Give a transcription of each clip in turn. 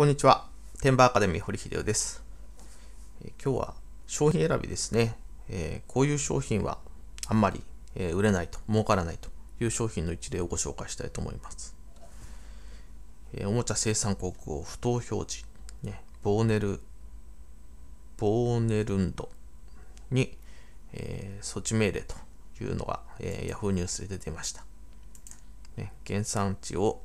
こんにちは。天馬アカデミー堀秀夫です。え今日は商品選びですね、えー、こういう商品はあんまり、えー、売れないと、儲からないという商品の一例をご紹介したいと思います。えー、おもちゃ生産国を不当表示、ね、ボーネル、ボーネルンドに、えー、措置命令というのが、えー、Yahoo ニュースで出ていました。ね、原産地を、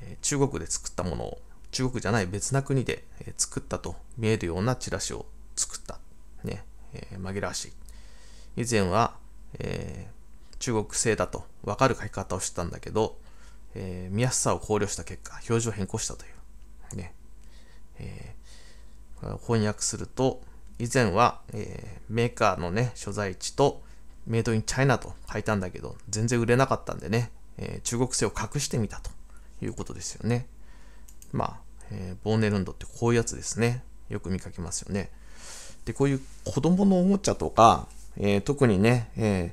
えー、中国で作ったものを中国じゃない別な国で作ったと見えるようなチラシを作った。ね、えー、紛らわしい。以前は、えー、中国製だと分かる書き方をしてたんだけど、えー、見やすさを考慮した結果、表示を変更したという。ねえー、翻訳すると、以前は、えー、メーカーのね、所在地と、メイドインチャイナと書いたんだけど、全然売れなかったんでね、えー、中国製を隠してみたということですよね。まあ、えー、ボーネルンドってこういうやつですね。よく見かけますよね。で、こういう子供のおもちゃとか、えー、特にね、えー、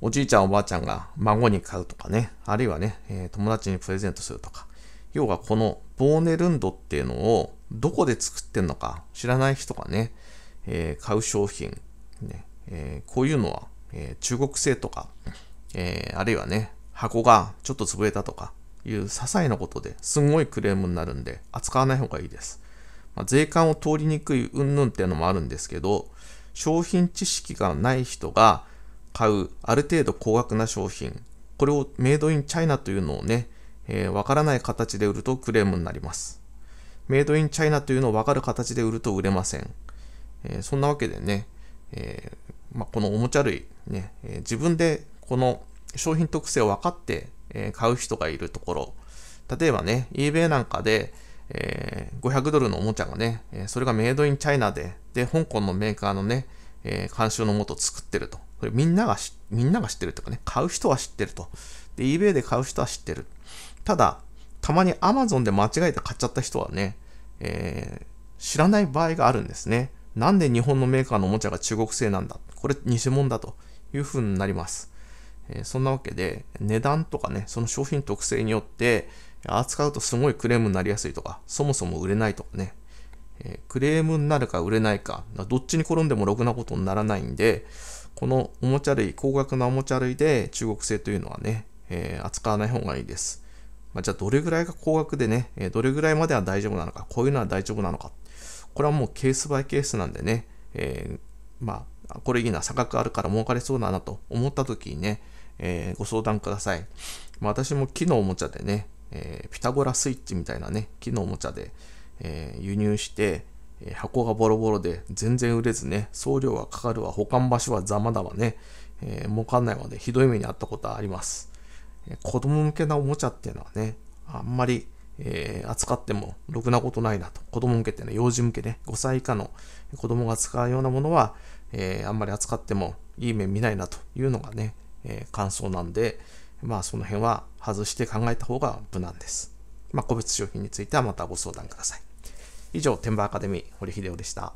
おじいちゃんおばあちゃんが孫に買うとかね、あるいはね、え友達にプレゼントするとか、要はこのボーネルンドっていうのをどこで作ってんのか知らない人がね、え買う商品、ねえこういうのは、え中国製とか、えあるいはね、箱がちょっと潰れたとか、いう些細なことですんごいクレームになるんで扱わない方がいいです。まあ、税関を通りにくい云々っていうのもあるんですけど商品知識がない人が買うある程度高額な商品これをメイドインチャイナというのをねえー、からない形で売るとクレームになります。メイドインチャイナというのをわかる形で売ると売れません。えー、そんなわけでね、えーまあ、このおもちゃ類ね、ねえー、自分でこの商品特性を分かってえ買う人がいるところ、例えばね、eBay なんかで、え500ドルのおもちゃがね、それがメイドインチャイナで、で、香港のメーカーのね、え監修のもと作ってると。これみんながし、みんなが知ってるとかね、買う人は知ってると。で、eBay で買う人は知ってる。ただ、たまに Amazon で間違えて買っちゃった人はね、えー、知らない場合があるんですね。なんで日本のメーカーのおもちゃが中国製なんだこれ偽物だというふうになります。えそんなわけで、値段とかね、その商品特性によって、扱うとすごいクレームになりやすいとか、そもそも売れないとかね、えクレームになるか売れないか、どっちに転んでもろくなことにならないんで、このおもちゃ類、高額なおもちゃ類で中国製というのはね、え扱わない方がいいです。まあ、じゃあどれぐらいが高額でね、えどれぐらいまでは大丈夫なのか、こういうのは大丈夫なのか、これはもうケースバイケースなんでね、えー、まあ、これいいな、差額あるから儲かりそうだなと思った時にね、えー、ご相談ください。まあ、私も木のおもちゃでね、えー、ピタゴラスイッチみたいなね、木のおもちゃで、えー、輸入して、え箱がボロボロで全然売れずね、送料はかかるわ、保管場所はざまだわね、え儲かんないわで、ね、ひどい目に遭ったことはあります。え子供向けなおもちゃっていうのはね、あんまり、えー、扱ってもろくなことないなと。子供向けってね、幼児向けね、5歳以下の子供が使うようなものは、えー、あんまり扱ってもいい面見ないなというのがね、えー、感想なんで、まあその辺は外して考えた方が無難です。まあ個別商品についてはまたご相談ください。以上、天馬アカデミー、堀秀夫でした。